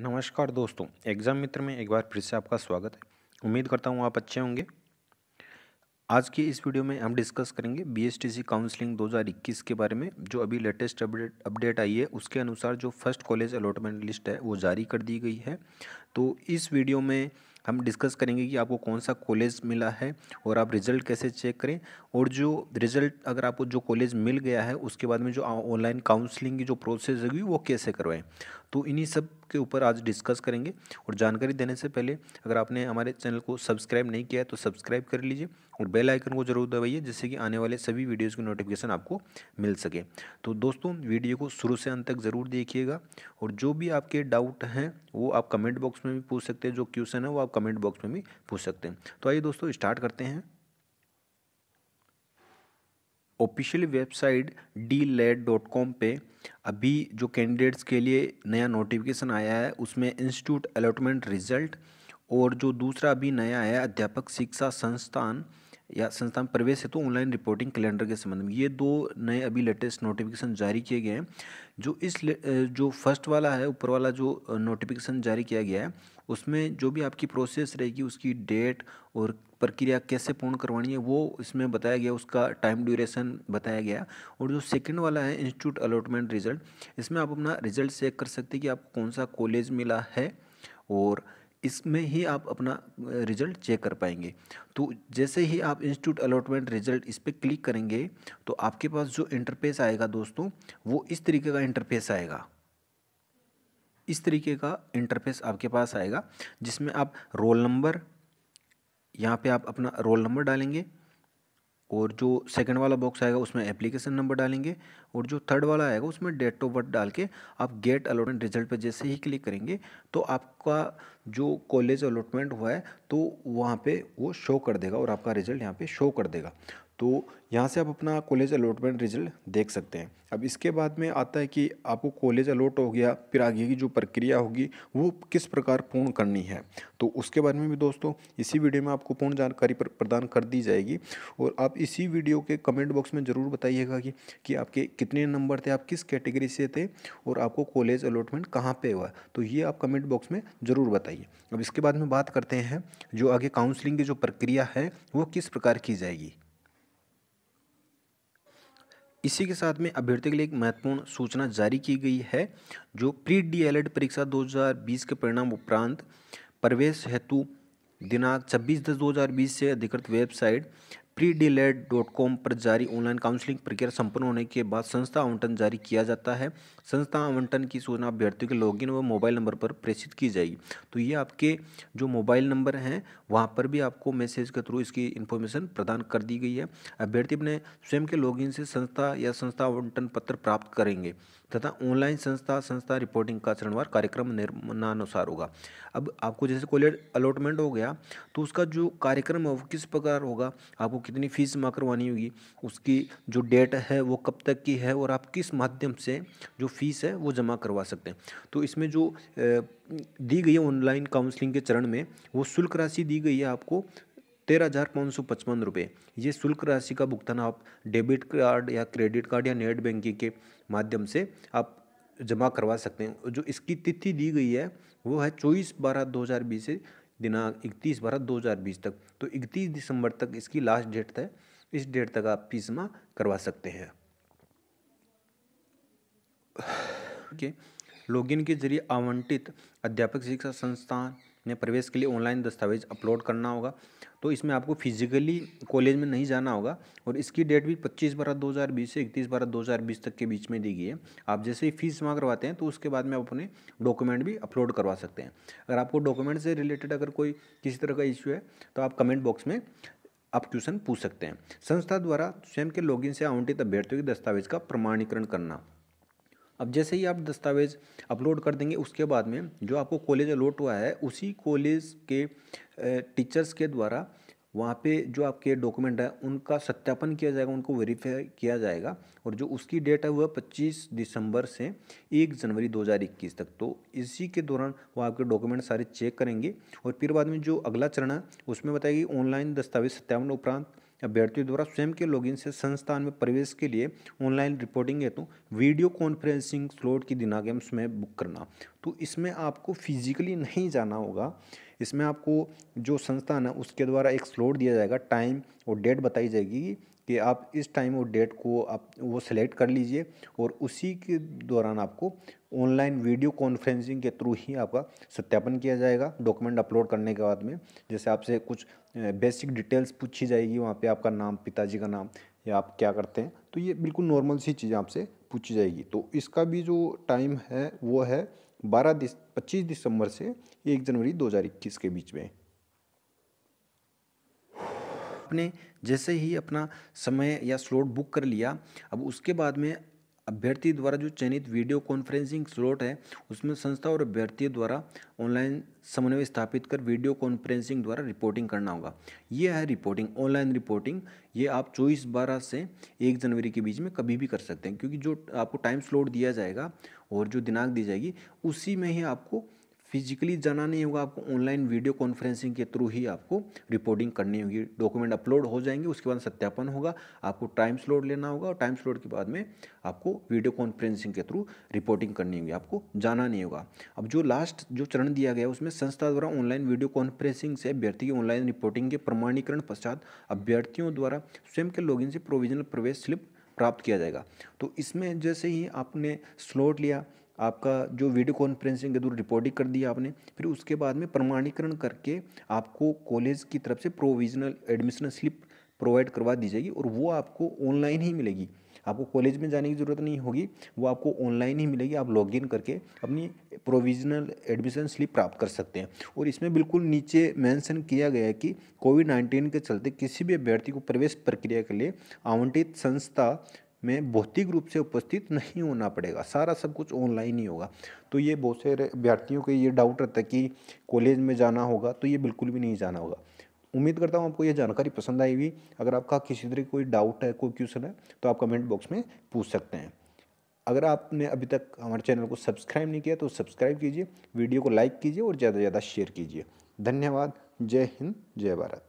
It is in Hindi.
नमस्कार दोस्तों एग्ज़ाम मित्र में एक बार फिर से आपका स्वागत है उम्मीद करता हूँ आप अच्छे होंगे आज की इस वीडियो में हम डिस्कस करेंगे बीएसटीसी काउंसलिंग 2021 के बारे में जो अभी लेटेस्ट अपडेट अपडेट आई है उसके अनुसार जो फर्स्ट कॉलेज अलॉटमेंट लिस्ट है वो जारी कर दी गई है तो इस वीडियो में हम डिस्कस करेंगे कि आपको कौन सा कॉलेज मिला है और आप रिज़ल्ट कैसे चेक करें और जो रिज़ल्ट अगर आपको जो कॉलेज मिल गया है उसके बाद में जो ऑनलाइन काउंसलिंग की जो प्रोसेस होगी वो कैसे करवाएं तो इन्हीं सब के ऊपर आज डिस्कस करेंगे और जानकारी देने से पहले अगर आपने हमारे चैनल को सब्सक्राइब नहीं किया है तो सब्सक्राइब कर लीजिए और बेल आइकन को जरूर दबाइए जिससे कि आने वाले सभी वीडियोज़ की नोटिफिकेशन आपको मिल सके तो दोस्तों वीडियो को शुरू से अंत तक ज़रूर देखिएगा और जो भी आपके डाउट हैं वो आप कमेंट बॉक्स में भी पूछ सकते हैं जो क्वेश्चन है वो आप कमेंट बॉक्स में भी पूछ सकते हैं तो आइए दोस्तों स्टार्ट करते हैं official website D let dot com पर अभी जो कैंडिडेट्स के लिए नया नोटिफिकेशन आया है उसमें इंस्टीट्यूट अलॉटमेंट रिजल्ट और जो दूसरा अभी नया आया अध्यापक शिक्षा संस्थान या संस्थान प्रवेश हेतु तो ऑनलाइन रिपोर्टिंग कैलेंडर के संबंध में ये दो नए अभी लेटेस्ट नोटिफिकेशन जारी किए गए हैं जो इस जो फर्स्ट वाला है ऊपर वाला जो नोटिफिकेशन जारी किया गया है उसमें जो भी आपकी प्रोसेस रहेगी उसकी डेट और प्रक्रिया कैसे पूर्ण करवानी है वो इसमें बताया गया उसका टाइम ड्यूरेशन बताया गया और जो सेकंड वाला है इंस्टीट्यूट अलॉटमेंट रिजल्ट इसमें आप अपना रिजल्ट चेक कर सकते हैं कि आपको कौन सा कॉलेज मिला है और इसमें ही आप अपना रिजल्ट चेक कर पाएंगे तो जैसे ही आप इंस्टीट्यूट अलॉटमेंट रिजल्ट इस पर क्लिक करेंगे तो आपके पास जो इंटरफेस आएगा दोस्तों वो इस तरीके का इंटरफेस आएगा इस तरीके का इंटरफेस आपके पास आएगा जिसमें आप रोल नंबर यहाँ पे आप अपना रोल नंबर डालेंगे और जो सेकंड वाला बॉक्स आएगा उसमें एप्लीकेशन नंबर डालेंगे और जो थर्ड वाला आएगा उसमें डेट ऑफ बर्थ डाल के आप गेट अलॉटमेंट रिजल्ट पर जैसे ही क्लिक करेंगे तो आपका जो कॉलेज अलॉटमेंट हुआ है तो वहाँ पे वो शो कर देगा और आपका रिजल्ट यहाँ पे शो कर देगा तो यहाँ से आप अपना कॉलेज अलॉटमेंट रिजल्ट देख सकते हैं अब इसके बाद में आता है कि आपको कॉलेज अलॉट हो गया फिर आगे की जो प्रक्रिया होगी वो किस प्रकार पूर्ण करनी है तो उसके बारे में भी दोस्तों इसी वीडियो में आपको पूर्ण जानकारी प्रदान कर दी जाएगी और आप इसी वीडियो के कमेंट बॉक्स में ज़रूर बताइएगा कि, कि आपके कितने नंबर थे आप किस कैटेगरी से थे और आपको कॉलेज अलॉटमेंट कहाँ पर हुआ तो ये आप कमेंट बॉक्स में ज़रूर बताइए अब इसके बाद में बात करते हैं जो आगे काउंसलिंग की जो प्रक्रिया है वो किस प्रकार की जाएगी इसी के साथ में अभ्यर्थी के लिए एक महत्वपूर्ण सूचना जारी की गई है जो प्री डी एड परीक्षा 2020 के परिणाम उपरांत प्रवेश हेतु दिनांक 26 दस 2020 से अधिकृत वेबसाइट कॉम पर जारी ऑनलाइन काउंसलिंग प्रक्रिया संपन्न होने के बाद संस्था आवंटन जारी किया जाता है संस्था आवंटन की सूचना अभ्यर्थियों के लॉगिन व मोबाइल नंबर पर प्रेषित की जाएगी तो ये आपके जो मोबाइल नंबर हैं वहाँ पर भी आपको मैसेज के थ्रू इसकी इन्फॉर्मेशन प्रदान कर दी गई है अभ्यर्थी अपने स्वयं के लॉगिन से संस्था या संस्था आवंटन पत्र प्राप्त करेंगे तथा ऑनलाइन संस्था संस्था रिपोर्टिंग का चरणवार कार्यक्रम निर्माणानुसार होगा अब आपको जैसे कॉलेज अलॉटमेंट हो गया तो उसका जो कार्यक्रम है वो किस प्रकार होगा आपको कितनी फीस जमा करवानी होगी उसकी जो डेट है वो कब तक की है और आप किस माध्यम से जो फीस है वो जमा करवा सकते हैं तो इसमें जो दी गई है ऑनलाइन काउंसलिंग के चरण में वो शुल्क राशि दी गई है आपको तेरह हज़ार पाँच सौ पचपन रुपये ये शुल्क राशि का भुगतान आप डेबिट कार्ड या क्रेडिट कार्ड या नेट बैंकिंग के माध्यम से आप जमा करवा सकते हैं जो इसकी तिथि दी गई है वो है चौबीस बारह दो हज़ार बीस से दिनांक इकतीस बारह दो हज़ार बीस तक तो इकतीस दिसंबर तक इसकी लास्ट डेट है इस डेट तक आप फीस जमा करवा सकते हैं के लॉगिन के जरिए आवंटित अध्यापक शिक्षा संस्थान में प्रवेश के लिए ऑनलाइन दस्तावेज अपलोड करना होगा तो इसमें आपको फिजिकली कॉलेज में नहीं जाना होगा और इसकी डेट भी 25 बारह 2020 से 31 बारह 2020 तक के बीच में दी गई है आप जैसे ही फीस जमा करवाते हैं तो उसके बाद में आप अपने डॉक्यूमेंट भी अपलोड करवा सकते हैं अगर आपको डॉक्यूमेंट से रिलेटेड अगर कोई किसी तरह का इश्यू है तो आप कमेंट बॉक्स में आप क्वेश्चन पूछ सकते हैं संस्था द्वारा स्वयं के लॉगिन से आवंटित अभ्यर्थियों के दस्तावेज का प्रमाणीकरण करना अब जैसे ही आप दस्तावेज़ अपलोड कर देंगे उसके बाद में जो आपको कॉलेज अलॉट हुआ है उसी कॉलेज के टीचर्स के द्वारा वहाँ पे जो आपके डॉक्यूमेंट है उनका सत्यापन किया जाएगा उनको वेरीफाई किया जाएगा और जो उसकी डेट है वह 25 दिसंबर से 1 जनवरी 2021 तक तो इसी के दौरान वो आपके डॉक्यूमेंट सारे चेक करेंगे और फिर बाद में जो अगला चरण है उसमें बताएगी ऑनलाइन दस्तावेज सत्यापन उपरांत अभ्यर्थियों द्वारा स्वयं के लॉगिन से संस्थान में प्रवेश के लिए ऑनलाइन रिपोर्टिंग हेतु तो वीडियो कॉन्फ्रेंसिंग स्लॉट की दिनागेम्स उसमें बुक करना तो इसमें आपको फिजिकली नहीं जाना होगा इसमें आपको जो संस्थान है उसके द्वारा एक स्लॉट दिया जाएगा टाइम और डेट बताई जाएगी कि आप इस टाइम और डेट को आप वो सेलेक्ट कर लीजिए और उसी के दौरान आपको ऑनलाइन वीडियो कॉन्फ्रेंसिंग के थ्रू ही आपका सत्यापन किया जाएगा डॉक्यूमेंट अपलोड करने के बाद में जैसे आपसे कुछ बेसिक डिटेल्स पूछी जाएगी वहाँ पे आपका नाम पिताजी का नाम या आप क्या करते हैं तो ये बिल्कुल नॉर्मल सी चीज़ आपसे पूछी जाएगी तो इसका भी जो टाइम है वो है बारह दिस पच्चीस दिसंबर से एक जनवरी इक्कीस के बीच में आपने जैसे ही अपना समय या स्लॉट बुक कर लिया अब उसके बाद में अभ्यर्थी द्वारा जो चयनित वीडियो कॉन्फ्रेंसिंग स्लॉट है उसमें संस्था और अभ्यर्थियों द्वारा ऑनलाइन समन्वय स्थापित कर वीडियो कॉन्फ्रेंसिंग द्वारा रिपोर्टिंग करना होगा ये है रिपोर्टिंग ऑनलाइन रिपोर्टिंग ये आप चौबीस बारह से एक जनवरी के बीच में कभी भी कर सकते हैं क्योंकि जो आपको टाइम स्लॉट दिया जाएगा और जो दिनांक दी जाएगी उसी में ही आपको फिजिकली जाना नहीं होगा आपको ऑनलाइन वीडियो कॉन्फ्रेंसिंग के थ्रू ही आपको रिपोर्टिंग करनी होगी डॉक्यूमेंट अपलोड हो जाएंगे उसके बाद सत्यापन होगा आपको टाइम स्लोड लेना होगा और टाइम स्लोड के बाद में आपको वीडियो कॉन्फ्रेंसिंग के थ्रू रिपोर्टिंग करनी होगी आपको जाना नहीं होगा अब जो लास्ट जो चरण दिया गया उसमें संस्था द्वारा ऑनलाइन वीडियो कॉन्फ्रेंसिंग से अभ्यर्थी की ऑनलाइन रिपोर्टिंग के प्रमाणीकरण पश्चात अभ्यर्थियों द्वारा स्वयं के लॉगिन से प्रोविजनल प्रवेश स्लिप प्राप्त किया जाएगा तो इसमें जैसे ही आपने स्लोट लिया आपका जो वीडियो कॉन्फ्रेंसिंग के थ्रू रिपोर्टिंग कर दिया आपने फिर उसके बाद में प्रमाणीकरण करके आपको कॉलेज की तरफ से प्रोविजनल एडमिशन स्लिप प्रोवाइड करवा दी जाएगी और वो आपको ऑनलाइन ही मिलेगी आपको कॉलेज में जाने की ज़रूरत नहीं होगी वो आपको ऑनलाइन ही मिलेगी आप लॉग इन करके अपनी प्रोविजनल एडमिशन स्लिप प्राप्त कर सकते हैं और इसमें बिल्कुल नीचे मेंशन किया गया है कि कोविड नाइन्टीन के चलते किसी भी अभ्यर्थी को प्रवेश प्रक्रिया के लिए आवंटित संस्था में भौतिक रूप से उपस्थित नहीं होना पड़ेगा सारा सब कुछ ऑनलाइन ही होगा तो ये बहुत से अभ्यर्थियों के ये डाउट रहता है कि कॉलेज में जाना होगा तो ये बिल्कुल भी नहीं जाना होगा उम्मीद करता हूँ आपको ये जानकारी पसंद आई हुई अगर आपका किसी तरह कोई डाउट है कोई क्वेश्चन है तो आप कमेंट बॉक्स में पूछ सकते हैं अगर आपने अभी तक हमारे चैनल को सब्सक्राइब नहीं किया तो सब्सक्राइब कीजिए वीडियो को लाइक कीजिए और ज़्यादा से ज़्यादा शेयर कीजिए धन्यवाद जय हिंद जय भारत